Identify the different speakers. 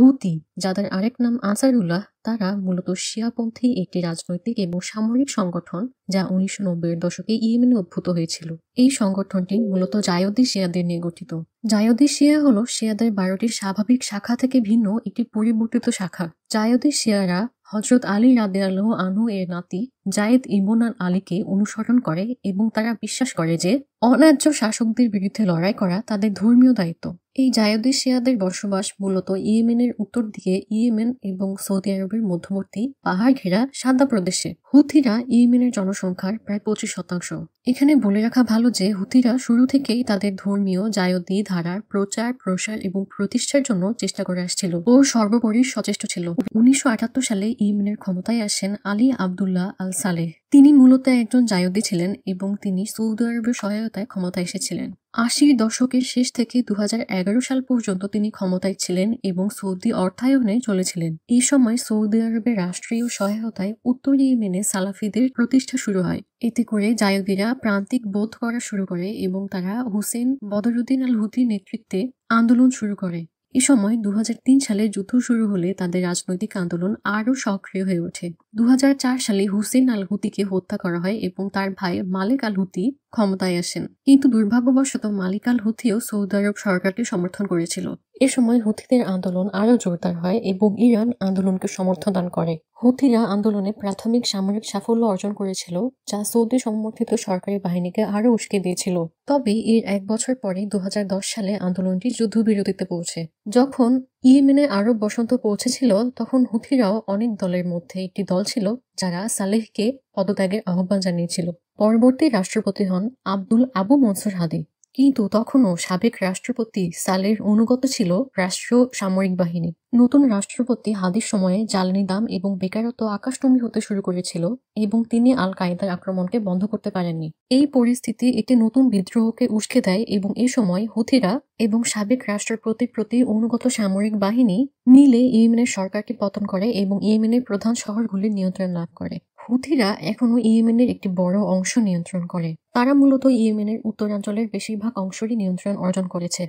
Speaker 1: হুতি যাদের আরেক নাম আনসারুল্লাহ তারা মূলত শিয়াপন্থী একটি রাজনৈতিক এবং সামরিক সংগঠন যা উনিশশো নব্বইয়ের দশকে ইয়েমেনে উদ্ভূত হয়েছিল এই সংগঠনটি মূলত জায়দি শিয়াদের নিয়ে গঠিত জায়দি শিয়া হল শিয়াদের বারোটি স্বাভাবিক শাখা থেকে ভিন্ন একটি পরিবর্তিত শাখা জায়দি শিয়ারা হজরত আলী রাদেয়ালহ আনু এর নাতি জায়েদ ইমোনাল আলীকে অনুসরণ করে এবং তারা বিশ্বাস করে যে অন্যায্য শাসকদের বিরুদ্ধে লড়াই করা তাদের ধর্মীয় দায়িত্ব এই জায়দিশিয়াদের বসবাস মূলত ইয়েমেনের উত্তর দিকে ইয়েমেন এবং সৌদি আরবের মধ্যবর্তী পাহাড় ঘেরা সাদা প্রদেশে হুথিরা ইয়েমেনের জনসংখ্যার প্রায় পঁচিশ শতাংশ এখানে বলে রাখা ভালো যে হুথিরা শুরু থেকেই তাদের ধর্মীয় জায়দি ধারার প্রচার প্রসার এবং প্রতিষ্ঠার জন্য চেষ্টা করে আসছিল ও সর্বোপরি সচেষ্ট ছিল উনিশশো সালে ইয়েমেনের ক্ষমতায় আসেন আলী আবদুল্লাহ আল সালেহ তিনি মূলত একজন জায়দি ছিলেন এবং তিনি সৌদি আরবের সহায়তায় ক্ষমতায় এসেছিলেন আশির দশকের শেষ থেকে দু সাল পর্যন্ত তিনি ক্ষমতায় ছিলেন এবং সৌদি অর্থায়নে চলেছিলেন এই সময় সৌদি আরবের রাষ্ট্রীয় সহায়তায় উত্তর ইয়েমেনে সালাফিদের প্রতিষ্ঠা শুরু হয় এতে করে জায়দিরা প্রান্তিক বোধ করা শুরু করে এবং তারা হুসেন বদরুদ্দিন আল হুতির নেতৃত্বে আন্দোলন শুরু করে এ সময় দু সালে যুদ্ধ শুরু হলে তাদের রাজনৈতিক আন্দোলন আরও সক্রিয় হয়ে ওঠে দু সালে হুসেন আল হুতিকে হত্যা করা হয় এবং তার ভাই মালেক আল হুতি ক্ষমতায় আসেন কিন্তু দুর্ভাগ্যবশত মালিক আল হুথিও সৌদি আরব সরকারকে সমর্থন করেছিল এ সময় হুথিদের আন্দোলন আরও জোরদার হয় এবং ইরান আন্দোলনকে সমর্থন দান করে হুথিরা আন্দোলনে প্রাথমিক সামরিক সাফল্য অর্জন করেছিল যা সৌদি সমর্থিত সরকারি বাহিনীকে আরও উস্কে দিয়েছিল তবে এর এক বছর পরে দু সালে আন্দোলনটি যুদ্ধবিরতিতে পৌঁছে যখন ইয়েমেনে আরব বসন্ত পৌঁছেছিল তখন হুথিরাও অনেক দলের মধ্যে একটি দল ছিল যারা সালেহকে পদত্যাগের আহ্বান জানিয়েছিল পরবর্তী রাষ্ট্রপতি হন আব্দুল আবু মনসুর হাদি কিন্তু তখনও সাবেক রাষ্ট্রপতি সালের অনুগত ছিল রাষ্ট্র সামরিক বাহিনী নতুন রাষ্ট্রপতি হাদির সময়ে জ্বালানি দাম এবং বেকারত্ব আকাশটমি হতে শুরু করেছিল এবং তিনি আল কায়েদার আক্রমণকে বন্ধ করতে পারেননি এই পরিস্থিতি একটি নতুন বিদ্রোহকে উস্কে দেয় এবং এ সময় হুথিরা এবং সাবেক রাষ্ট্রপতির প্রতি অনুগত সামরিক বাহিনী মিলে ইয়েমেনের সরকারকে পতন করে এবং ইয়েমেনের প্রধান শহরগুলি নিয়ন্ত্রণ লাভ করে হুথিরা এখনও ইয়েমেনের একটি বড় অংশ নিয়ন্ত্রণ করে তারা মূলত ইয়েমেনের উত্তরাঞ্চলের বেশিরভাগ অংশরই নিয়ন্ত্রণ অর্জন করেছে